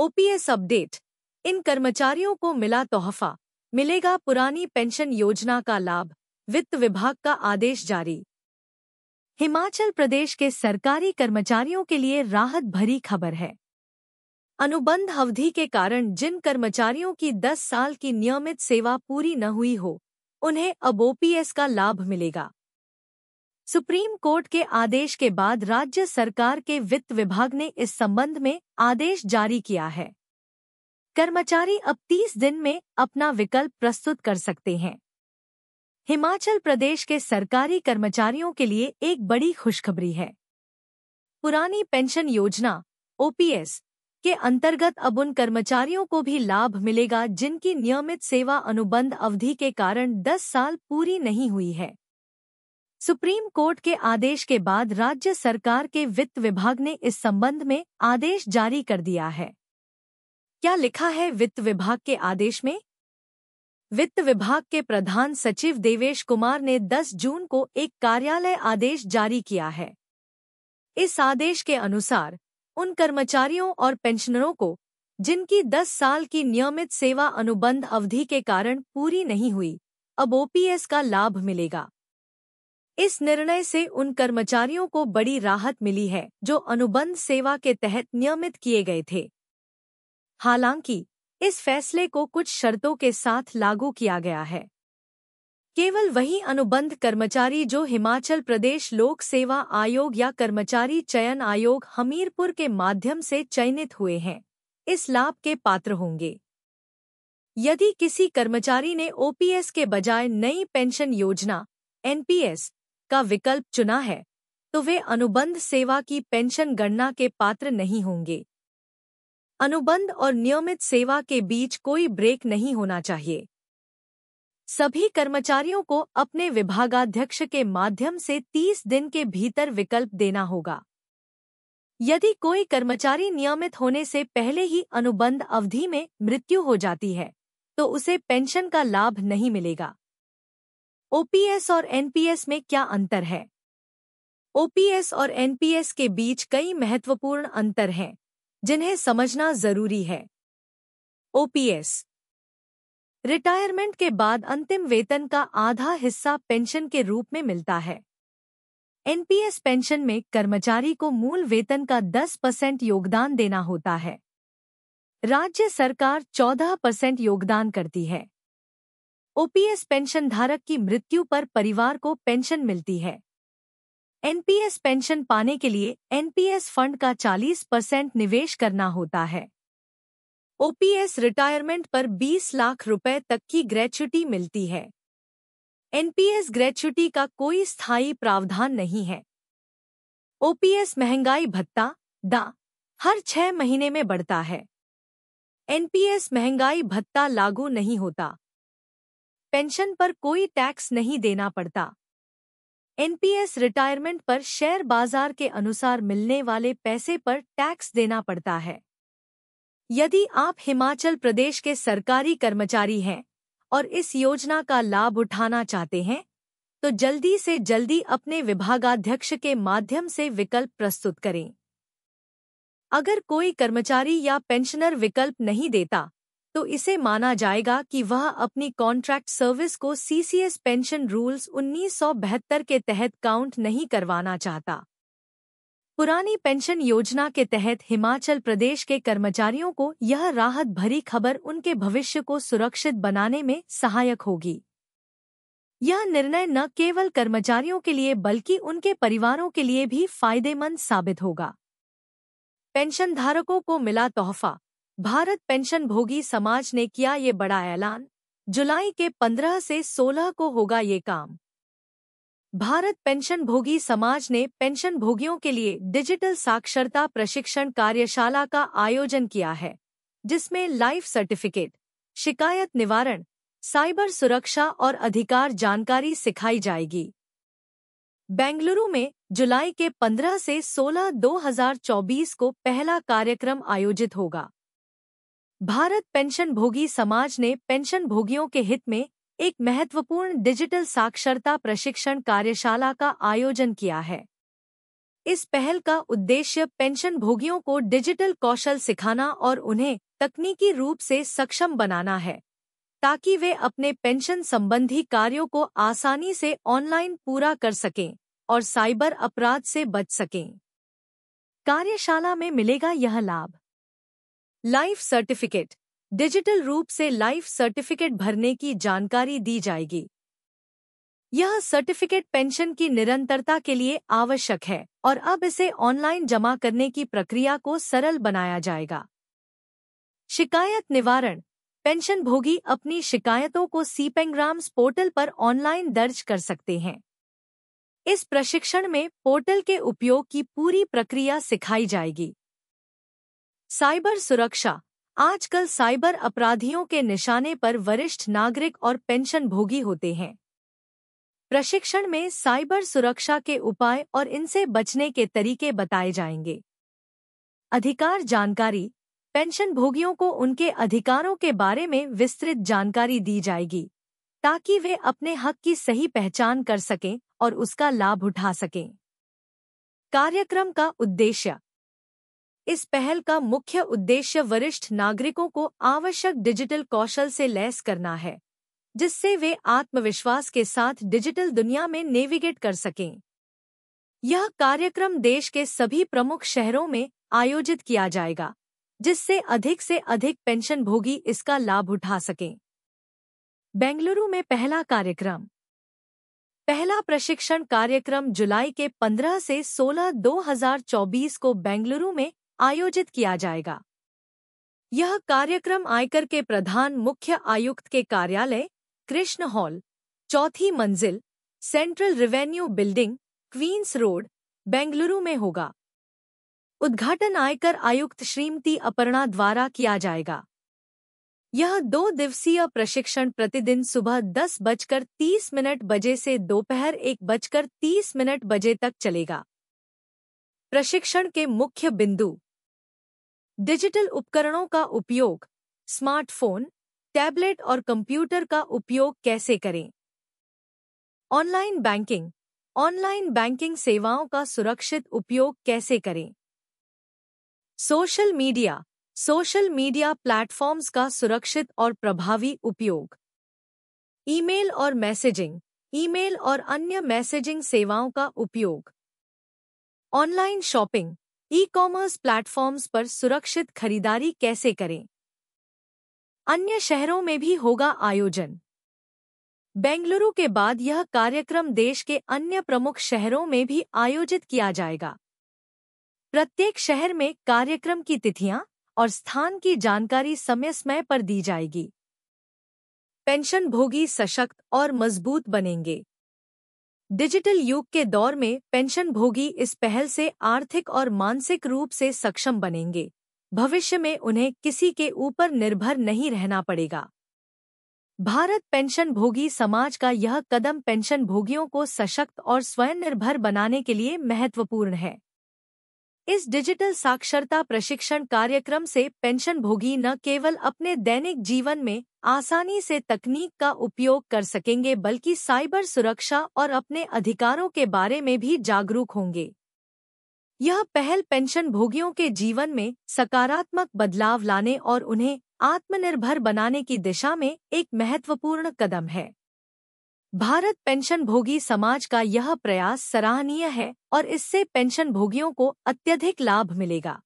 OPS update in कर्मचारियों को मिला तोहफा मिलेगा पुरानी पेंशन योजना का लाभ वित्त विभाग का आदेश जारी हिमाचल प्रदेश के सरकारी कर्मचारियों के लिए राहत भरी खबर है अनुबंध अवधि के कारण जिन कर्मचारियों की 10 साल की नियमित सेवा पूरी न हुई हो उन्हें अब ओपीएस का लाभ मिलेगा सुप्रीम कोर्ट के आदेश के बाद राज्य सरकार के वित्त विभाग ने इस संबंध में आदेश जारी किया है कर्मचारी अब 30 दिन में अपना विकल्प प्रस्तुत कर सकते हैं हिमाचल प्रदेश के सरकारी कर्मचारियों के लिए एक बड़ी खुशखबरी है पुरानी पेंशन योजना ओपीएस के अंतर्गत अब उन कर्मचारियों को भी लाभ मिलेगा जिनकी नियमित सेवा अनुबंध अवधि के कारण 10 साल पूरी नहीं हुई है सुप्रीम कोर्ट के आदेश के बाद राज्य सरकार के वित्त विभाग ने इस संबंध में आदेश जारी कर दिया है क्या लिखा है वित्त विभाग के आदेश में वित्त विभाग के प्रधान सचिव देवेश कुमार ने 10 जून को एक कार्यालय आदेश जारी किया है इस आदेश के अनुसार उन कर्मचारियों और पेंशनरों को जिनकी 10 साल की नियमित सेवा अनुबंध अवधि के कारण पूरी नहीं हुई अब ओपीएस का लाभ मिलेगा इस निर्णय से उन कर्मचारियों को बड़ी राहत मिली है जो अनुबंध सेवा के तहत नियमित किए गए थे हालांकि इस फैसले को कुछ शर्तों के साथ लागू किया गया है केवल वही अनुबंध कर्मचारी जो हिमाचल प्रदेश लोक सेवा आयोग या कर्मचारी चयन आयोग हमीरपुर के माध्यम से चयनित हुए हैं इस लाभ के पात्र होंगे यदि किसी कर्मचारी ने ओपीएस के बजाय नई पेंशन योजना एनपीएस का विकल्प चुना है तो वे अनुबंध सेवा की पेंशन गणना के पात्र नहीं होंगे अनुबंध और नियमित सेवा के बीच कोई ब्रेक नहीं होना चाहिए सभी कर्मचारियों को अपने विभागाध्यक्ष के माध्यम से 30 दिन के भीतर विकल्प देना होगा यदि कोई कर्मचारी नियमित होने से पहले ही अनुबंध अवधि में मृत्यु हो जाती है तो उसे पेंशन का लाभ नहीं मिलेगा ओपीएस और एनपीएस में क्या अंतर है ओपीएस और एनपीएस के बीच कई महत्वपूर्ण अंतर हैं जिन्हें समझना जरूरी है ओपीएस रिटायरमेंट के बाद अंतिम वेतन का आधा हिस्सा पेंशन के रूप में मिलता है एनपीएस पेंशन में कर्मचारी को मूल वेतन का 10 परसेंट योगदान देना होता है राज्य सरकार 14 परसेंट योगदान करती है ओपीएस पेंशन धारक की मृत्यु पर परिवार को पेंशन मिलती है एनपीएस पेंशन पाने के लिए एनपीएस फंड का 40 परसेंट निवेश करना होता है ओपीएस रिटायरमेंट पर 20 लाख रुपए तक की ग्रेच्युटी मिलती है एनपीएस ग्रेच्युटी का कोई स्थायी प्रावधान नहीं है ओपीएस महंगाई भत्ता दा हर छह महीने में बढ़ता है एनपीएस महंगाई भत्ता लागू नहीं होता पेंशन पर कोई टैक्स नहीं देना पड़ता एनपीएस रिटायरमेंट पर शेयर बाजार के अनुसार मिलने वाले पैसे पर टैक्स देना पड़ता है यदि आप हिमाचल प्रदेश के सरकारी कर्मचारी हैं और इस योजना का लाभ उठाना चाहते हैं तो जल्दी से जल्दी अपने विभागाध्यक्ष के माध्यम से विकल्प प्रस्तुत करें अगर कोई कर्मचारी या पेंशनर विकल्प नहीं देता तो इसे माना जाएगा कि वह अपनी कॉन्ट्रैक्ट सर्विस को सीसीएस पेंशन रूल्स उन्नीस के तहत काउंट नहीं करवाना चाहता पुरानी पेंशन योजना के तहत हिमाचल प्रदेश के कर्मचारियों को यह राहत भरी खबर उनके भविष्य को सुरक्षित बनाने में सहायक होगी यह निर्णय न केवल कर्मचारियों के लिए बल्कि उनके परिवारों के लिए भी फायदेमंद साबित होगा पेंशनधारकों को मिला तोहफा भारत पेंशन भोगी समाज ने किया ये बड़ा ऐलान जुलाई के 15 से 16 को होगा ये काम भारत पेंशन भोगी समाज ने पेंशन भोगियों के लिए डिजिटल साक्षरता प्रशिक्षण कार्यशाला का आयोजन किया है जिसमें लाइफ सर्टिफिकेट शिकायत निवारण साइबर सुरक्षा और अधिकार जानकारी सिखाई जाएगी बेंगलुरु में जुलाई के 15 से 16 2024 को पहला कार्यक्रम आयोजित होगा भारत पेंशन भोगी समाज ने पेंशन भोगियों के हित में एक महत्वपूर्ण डिजिटल साक्षरता प्रशिक्षण कार्यशाला का आयोजन किया है इस पहल का उद्देश्य पेंशन भोगियों को डिजिटल कौशल सिखाना और उन्हें तकनीकी रूप से सक्षम बनाना है ताकि वे अपने पेंशन संबंधी कार्यों को आसानी से ऑनलाइन पूरा कर सकें और साइबर अपराध से बच सकें कार्यशाला में मिलेगा यह लाभ लाइफ सर्टिफिकेट डिजिटल रूप से लाइफ सर्टिफिकेट भरने की जानकारी दी जाएगी यह सर्टिफिकेट पेंशन की निरंतरता के लिए आवश्यक है और अब इसे ऑनलाइन जमा करने की प्रक्रिया को सरल बनाया जाएगा शिकायत निवारण पेंशन भोगी अपनी शिकायतों को सीपेंग्राम्स e पोर्टल पर ऑनलाइन दर्ज कर सकते हैं इस प्रशिक्षण में पोर्टल के उपयोग की पूरी प्रक्रिया सिखाई जाएगी साइबर सुरक्षा आजकल साइबर अपराधियों के निशाने पर वरिष्ठ नागरिक और पेंशन भोगी होते हैं प्रशिक्षण में साइबर सुरक्षा के उपाय और इनसे बचने के तरीके बताए जाएंगे अधिकार जानकारी पेंशन भोगियों को उनके अधिकारों के बारे में विस्तृत जानकारी दी जाएगी ताकि वे अपने हक की सही पहचान कर सकें और उसका लाभ उठा सकें कार्यक्रम का उद्देश्य इस पहल का मुख्य उद्देश्य वरिष्ठ नागरिकों को आवश्यक डिजिटल कौशल से लैस करना है जिससे वे आत्मविश्वास के साथ डिजिटल दुनिया में नेविगेट कर सकें यह कार्यक्रम देश के सभी प्रमुख शहरों में आयोजित किया जाएगा जिससे अधिक से अधिक पेंशन भोगी इसका लाभ उठा सकें बेंगलुरु में पहला कार्यक्रम पहला प्रशिक्षण कार्यक्रम जुलाई के 15 से 16 2024 को बेंगलुरु में आयोजित किया जाएगा यह कार्यक्रम आयकर के प्रधान मुख्य आयुक्त के कार्यालय कृष्ण हॉल चौथी मंजिल central revenue building Queens road Bengaluru में होगा उद्घाटन आयकर आयुक्त श्रीमती अपर्णा द्वारा किया जाएगा यह दो दिवसीय प्रशिक्षण प्रतिदिन सुबह दस बजकर तीस मिनट बजे से दोपहर एक बजकर तीस मिनट बजे तक चलेगा प्रशिक्षण के मुख्य बिंदु डिजिटल उपकरणों का उपयोग स्मार्टफोन टैबलेट और कंप्यूटर का उपयोग कैसे करें ऑनलाइन बैंकिंग ऑनलाइन बैंकिंग सेवाओं का सुरक्षित उपयोग कैसे करें social media social media platforms का सुरक्षित और प्रभावी उपयोग ईमेल और मैसेजिंग ईमेल और अन्य मैसेजिंग सेवाओं का उपयोग online shopping ecommerce platforms पर सुरक्षित खरीदारी कैसे करें अन्य शहरों में भी होगा आयोजन बेंगलुरु के बाद यह कार्यक्रम देश के अन्य प्रमुख शहरों में भी आयोजित किया जाएगा प्रत्येक शहर में कार्यक्रम की तिथियां और स्थान की जानकारी समय समय पर दी जाएगी पेंशन भोगी सशक्त और मजबूत बनेंगे डिजिटल युग के दौर में पेंशन भोगी इस पहल से आर्थिक और मानसिक रूप से सक्षम बनेंगे भविष्य में उन्हें किसी के ऊपर निर्भर नहीं रहना पड़ेगा भारत पेंशन भोगी समाज का यह कदम पेंशन भोगियों को सशक्त और स्वयंनिर्भर बनाने के लिए महत्वपूर्ण है इस डिजिटल साक्षरता प्रशिक्षण कार्यक्रम से पेंशन भोगी न केवल अपने दैनिक जीवन में आसानी से तकनीक का उपयोग कर सकेंगे बल्कि साइबर सुरक्षा और अपने अधिकारों के बारे में भी जागरूक होंगे यह पहल पेंशन भोगियों के जीवन में सकारात्मक बदलाव लाने और उन्हें आत्मनिर्भर बनाने की दिशा में एक महत्वपूर्ण कदम है भारत पेंशन भोगी समाज का यह प्रयास सराहनीय है और इससे पेंशन भोगियों को अत्यधिक लाभ मिलेगा